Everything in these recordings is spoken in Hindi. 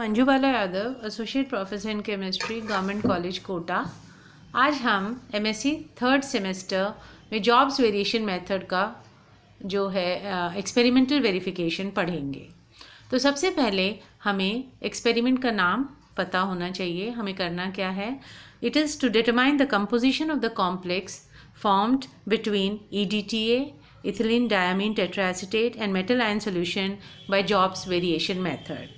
Manju Bala Yadav associate professor in chemistry government college Kota आज हम एमएससी थर्ड सेमेस्टर में जॉब्स वेरिएशन मेथड का जो है एक्सपेरिमेंटल uh, वेरिफिकेशन पढ़ेंगे तो सबसे पहले हमें एक्सपेरिमेंट का नाम पता होना चाहिए हमें करना क्या है it is to determine the composition of the complex formed between E D T ethylene diamine tetraacetate and metal ion solution by Job's variation method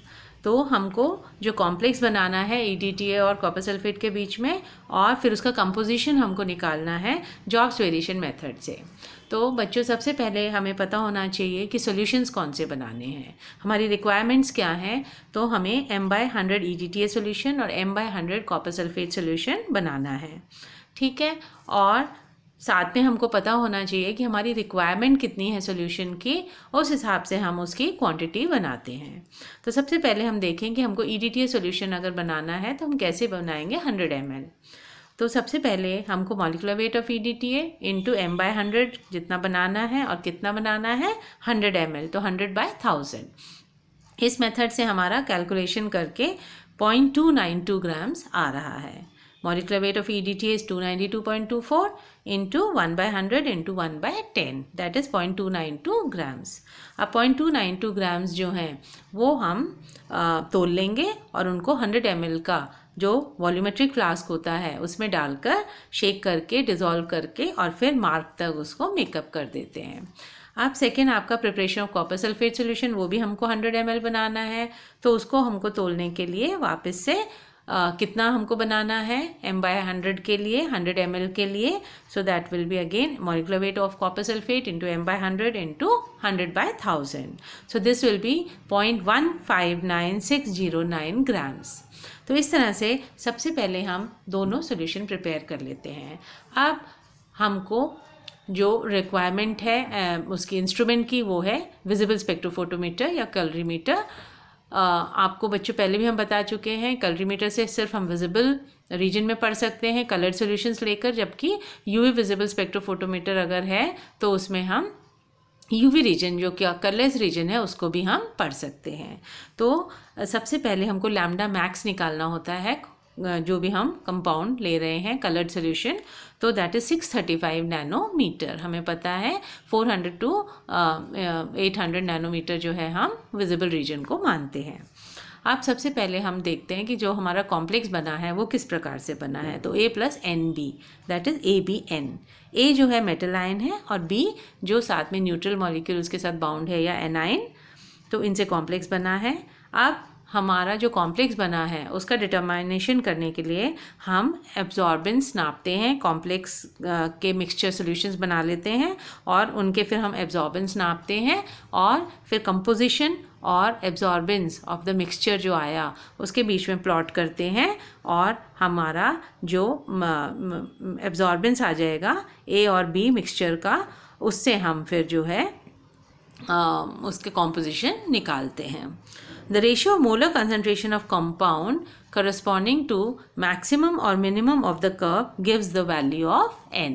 तो हमको जो कॉम्प्लेक्स बनाना है ई और कॉपर सल्फेट के बीच में और फिर उसका कंपोजिशन हमको निकालना है जॉब्स वेरिएशन मेथड से तो बच्चों सबसे पहले हमें पता होना चाहिए कि सॉल्यूशंस कौन से बनाने हैं हमारी रिक्वायरमेंट्स क्या हैं तो हमें M by hundred E D T A solution और M by hundred copper sulphate solution बनाना है ठीक है और साथ में हमको पता होना चाहिए कि हमारी रिक्वायरमेंट कितनी है सोल्यूशन की उस हिसाब से हम उसकी क्वांटिटी बनाते हैं तो सबसे पहले हम देखें कि हमको ई डी टी सोल्यूशन अगर बनाना है तो हम कैसे बनाएंगे हंड्रेड एम एल तो सबसे पहले हमको molecular weight of E D T A into M by hundred जितना बनाना है और कितना बनाना है हंड्रेड एम एल तो हंड्रेड बाई थाउजेंड इस मेथड से हमारा कैलकुलेशन करके point two nine two grams आ रहा है Molecular weight of EDT is 292.24 into 1 by 100 into 1 by 10 that is 0.292 grams. अब 0.292 grams जो हैं वो हम तोल लेंगे और उनको 100 ml का जो वॉल्यूमेट्रिक फ्लास्क होता है उसमें डालकर शेक करके डिज़ोल्व करके और फिर मार्क तक उसको मेकअप कर देते हैं आप सेकेंड आपका preparation of copper sulphate solution वो भी हमको 100 एम बनाना है तो उसको हमको तोलने के लिए वापस से आ, कितना हमको बनाना है एम बाय हंड्रेड के लिए हंड्रेड एम के लिए so that will be again molecular weight of copper sulphate into M by hundred into hundred by thousand so this will be point one five nine six zero nine grams तो इस तरह से सबसे पहले हम दोनों सोल्यूशन प्रिपेयर कर लेते हैं अब हमको जो रिक्वायरमेंट है उसकी इंस्ट्रूमेंट की वो है विजिबल स्पेक्ट्रोफोटोमीटर या कलरीमीटर आपको बच्चों पहले भी हम बता चुके हैं कलरीमीटर से सिर्फ हम विजिबल रीजन में पढ़ सकते हैं कलर सॉल्यूशंस लेकर जबकि यूवी विजिबल स्पेक्ट्रोफोटोमीटर अगर है तो उसमें हम यूवी रीजन जो कि कलर्स रीजन है उसको भी हम पढ़ सकते हैं तो सबसे पहले हमको लैमडा मैक्स निकालना होता है जो भी हम कंपाउंड ले रहे हैं कलर्ड सोल्यूशन तो that is six thirty five nanometre हमें पता है four hundred to eight hundred nanometre जो है हम विजिबल रीजन को मानते हैं आप सबसे पहले हम देखते हैं कि जो हमारा कॉम्प्लेक्स बना है वो किस प्रकार से बना है तो A plus N B that is A B N A जो है मेटल आयन है और बी जो साथ में न्यूट्रल मॉलिक्यूल उसके साथ बाउंड है या एनाइन तो इनसे कॉम्प्लेक्स बना है अब हमारा जो कॉम्प्लेक्स बना है उसका डिटर्मिनेशन करने के लिए हम एब्जॉर्बेंस नापते हैं कॉम्प्लेक्स के मिक्सचर सॉल्यूशंस बना लेते हैं और उनके फिर हम एब्जॉर्बेंस नापते हैं और फिर कंपोजिशन और एब्जॉर्बेंस ऑफ द मिक्सचर जो आया उसके बीच में प्लॉट करते हैं और हमारा जो एब्जॉर्बेंस आ जाएगा ए और बी मिक्सचर का उससे हम फिर जो है आ, उसके कॉम्पोजिशन निकालते हैं The ratio of molar concentration of compound corresponding to maximum or minimum of the curve gives the value of n.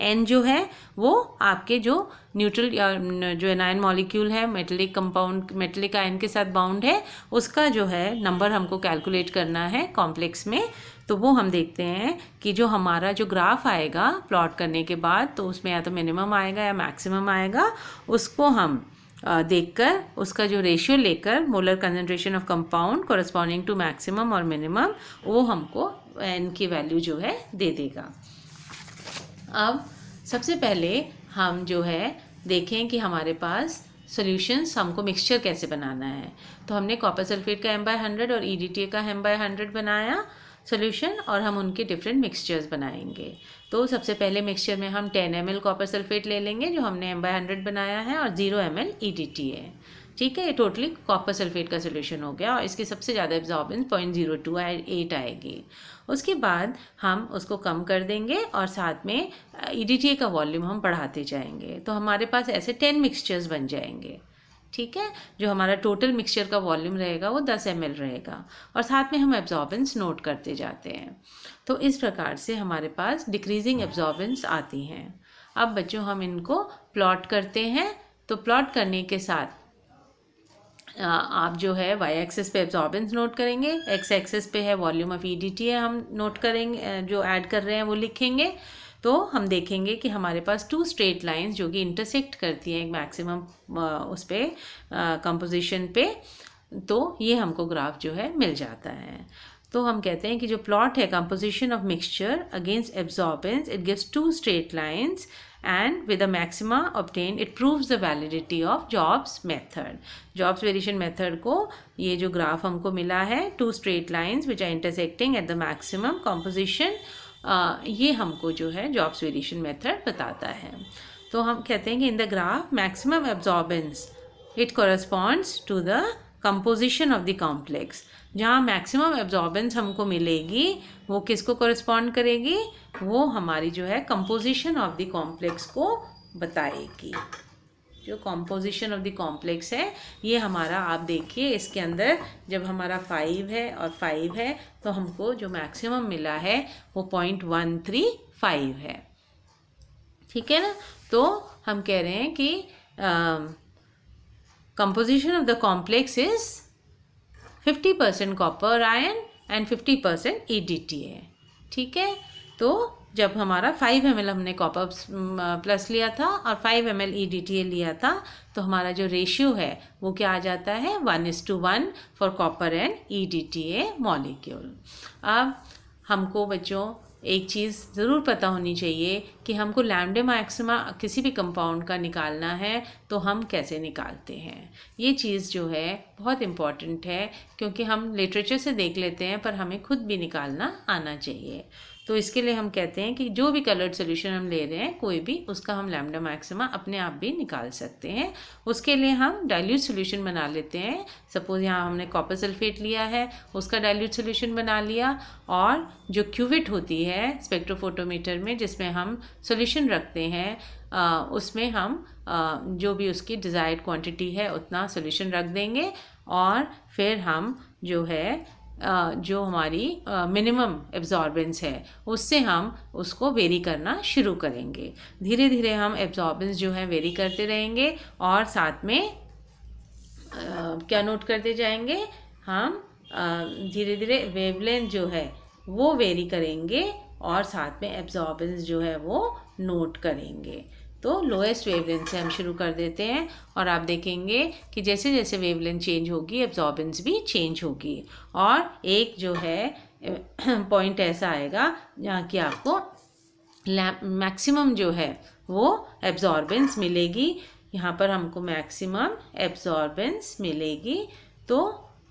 N जो है वो आपके जो न्यूट्रल या जो एनायन मॉलिक्यूल है मेटलिक कंपाउंड मेटलिक आयन के साथ बाउंड है उसका जो है नंबर हमको कैलकुलेट करना है कॉम्प्लेक्स में तो वो हम देखते हैं कि जो हमारा जो ग्राफ आएगा प्लॉट करने के बाद तो उसमें या तो मिनिमम आएगा या मैक्सिमम आएगा उसको हम देखकर उसका जो रेशियो लेकर molar concentration of compound corresponding to maximum और मिनिमम वो हमको एन की वैल्यू जो है दे देगा अब सबसे पहले हम जो है देखें कि हमारे पास सॉल्यूशंस हमको मिक्सचर कैसे बनाना है तो हमने कॉपर सल्फेट का एम बाय हंड्रेड और ई e का एम बाय हंड्रेड बनाया सोल्यूशन और हम उनके डिफरेंट मिक्सचर्स बनाएंगे तो सबसे पहले मिक्सचर में हम 10 एम कॉपर सल्फेट ले लेंगे जो हमने एम बाई हंड्रेड बनाया है और जीरो एम एल है ठीक है ये टोटली कॉपर सल्फेट का सोल्यूशन हो गया और इसकी सबसे ज़्यादा absorbance point zero two eight आएगी उसके बाद हम उसको कम कर देंगे और साथ में ई e का वॉल्यूम हम बढ़ाते जाएंगे तो हमारे पास ऐसे टेन मिक्सचर्स बन जाएंगे ठीक है जो हमारा टोटल मिक्सचर का वॉल्यूम रहेगा वो 10 एम रहेगा और साथ में हम एब्जॉर्बेंस नोट करते जाते हैं तो इस प्रकार से हमारे पास डिक्रीजिंग एब्जॉर्बेंस आती हैं अब बच्चों हम इनको प्लॉट करते हैं तो प्लॉट करने के साथ आप जो है वाई एक्सेस पे एब्जॉर्बेंस नोट करेंगे एक्स एक्सेस पे है वॉल्यूम ऑफ ई है हम नोट करेंगे जो ऐड कर रहे हैं वो लिखेंगे तो हम देखेंगे कि हमारे पास टू स्ट्रेट लाइंस जो कि इंटरसेक्ट करती हैं एक मैक्सिमम उस पर कंपोजिशन पे तो ये हमको ग्राफ जो है मिल जाता है तो हम कहते हैं कि जो प्लॉट है composition of mixture against absorbance it gives two straight lines and with a maxima obtain it proves the validity of Job's method Job's variation method को ये जो ग्राफ हमको मिला है two straight lines which are intersecting at the maximum composition ये हमको जो है जॉब वेरिएशन मेथड बताता है तो हम कहते हैं कि in the graph maximum absorbance it corresponds to the composition of the complex जहाँ मैक्सिमम एब्जॉर्बेंस हमको मिलेगी वो किसको कॉरस्पॉन्ड करेगी वो हमारी जो है कंपोजिशन ऑफ द कॉम्प्लेक्स को बताएगी जो कॉम्पोजिशन ऑफ द कॉम्प्लेक्स है ये हमारा आप देखिए इसके अंदर जब हमारा फाइव है और फाइव है तो हमको जो मैक्सिमम मिला है वो पॉइंट वन थ्री फाइव है ठीक है ना तो हम कह रहे हैं कि composition of the complex is fifty percent copper ion and fifty percent E D T है ठीक है तो जब हमारा 5 एम हमने कॉपर प्लस लिया था और 5 एम एल लिया था तो हमारा जो रेशियो है वो क्या आ जाता है one is to one for copper and E D T A molecule अब हमको बच्चों एक चीज़ ज़रूर पता होनी चाहिए कि हमको लैमडे मैक्सिमा किसी भी कंपाउंड का निकालना है तो हम कैसे निकालते हैं ये चीज़ जो है बहुत इम्पॉर्टेंट है क्योंकि हम लिटरेचर से देख लेते हैं पर हमें खुद भी निकालना आना चाहिए तो इसके लिए हम कहते हैं कि जो भी कलर्ड सोल्यूशन हम ले रहे हैं कोई भी उसका हम लैमडा मैक्सिमा अपने आप भी निकाल सकते हैं उसके लिए हम डाइल्यूट सोल्यूशन बना लेते हैं सपोज यहाँ हमने कॉपर सल्फेट लिया है उसका डाइल्यूट सोल्यूशन बना लिया और जो क्यूविट होती है स्पेक्ट्रोफोटोमीटर में जिसमें हम सोल्यूशन रखते हैं आ, उसमें हम आ, जो भी उसकी डिज़ायर्ड क्वान्टिटी है उतना सोल्यूशन रख देंगे और फिर हम जो है जो हमारी मिनिमम एब्जॉर्बेंस है उससे हम उसको वेरी करना शुरू करेंगे धीरे धीरे हम एब्जॉर्बेंस जो है वेरी करते रहेंगे और साथ में क्या नोट करते जाएंगे हम धीरे धीरे वेवलेंथ जो है वो वेरी करेंगे और साथ में एब्जॉर्बेंस जो है वो नोट करेंगे तो लोएस्ट वेवलेंथ से हम शुरू कर देते हैं और आप देखेंगे कि जैसे जैसे वेवलेंथ चेंज होगी एब्जॉर्बेंस भी चेंज होगी और एक जो है पॉइंट ऐसा आएगा जहाँ कि आपको मैक्सिमम जो है वो एब्जॉर्बेंस मिलेगी यहाँ पर हमको मैक्सिमम एब्जॉर्बेंस मिलेगी तो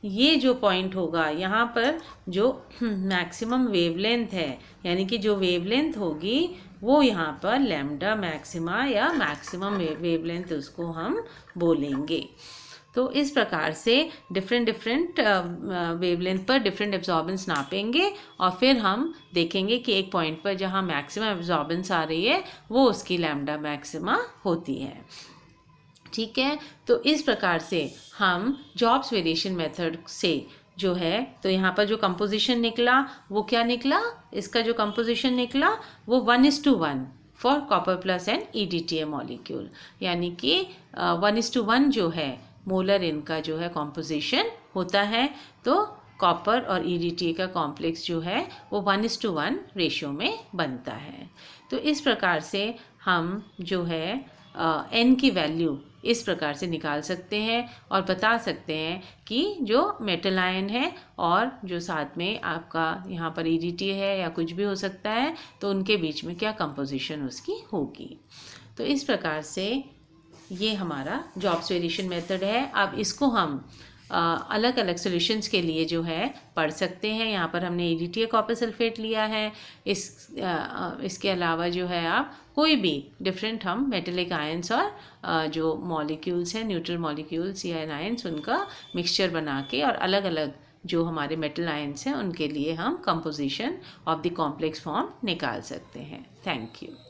ये जो पॉइंट होगा यहाँ पर जो मैक्सिमम वेवलेंथ है यानी कि जो वेवलेंथ होगी वो यहाँ पर लैम्डा मैक्सिमा या मैक्सिमम वेवलेंथ उसको हम बोलेंगे तो इस प्रकार से डिफरेंट डिफरेंट वेवलेंथ पर डिफरेंट एब्जॉर्बेंस नापेंगे और फिर हम देखेंगे कि एक पॉइंट पर जहाँ मैक्सिमम एब्जॉर्बेंस आ रही है वो उसकी लैम्डा मैक्सिमा होती है ठीक है तो इस प्रकार से हम जॉब्स वेरिएशन मेथड से जो है तो यहाँ पर जो कंपोजिशन निकला वो क्या निकला इसका जो कंपोजिशन निकला वो one is to one for copper plus and E D T A molecule यानी कि वन इज़ टू वन जो है मोलर इनका जो है कॉम्पोजिशन होता है तो कॉपर और ई डी टी ए का कॉम्प्लेक्स जो है वो one is to one ratio में बनता है तो इस प्रकार से हम जो है एन uh, की वैल्यू इस प्रकार से निकाल सकते हैं और बता सकते हैं कि जो मेटल आयन है और जो साथ में आपका यहाँ पर ई e है या कुछ भी हो सकता है तो उनके बीच में क्या कंपोजिशन उसकी होगी तो इस प्रकार से ये हमारा जॉब्स वेरिएशन मेथड है अब इसको हम अलग अलग सोल्यूशंस के लिए जो है पढ़ सकते हैं यहाँ पर हमने A D T copper sulphate लिया है इस आ, इसके अलावा जो है आप कोई भी डिफरेंट हम मेटेलिक आयंस और आ, जो मॉलिक्यूल्स हैं न्यूट्रल मॉलिक्यूल्स या आयंस उनका मिक्सचर बना के और अलग अलग जो हमारे मेटल आयंस हैं उनके लिए हम composition of the complex form निकाल सकते हैं थैंक यू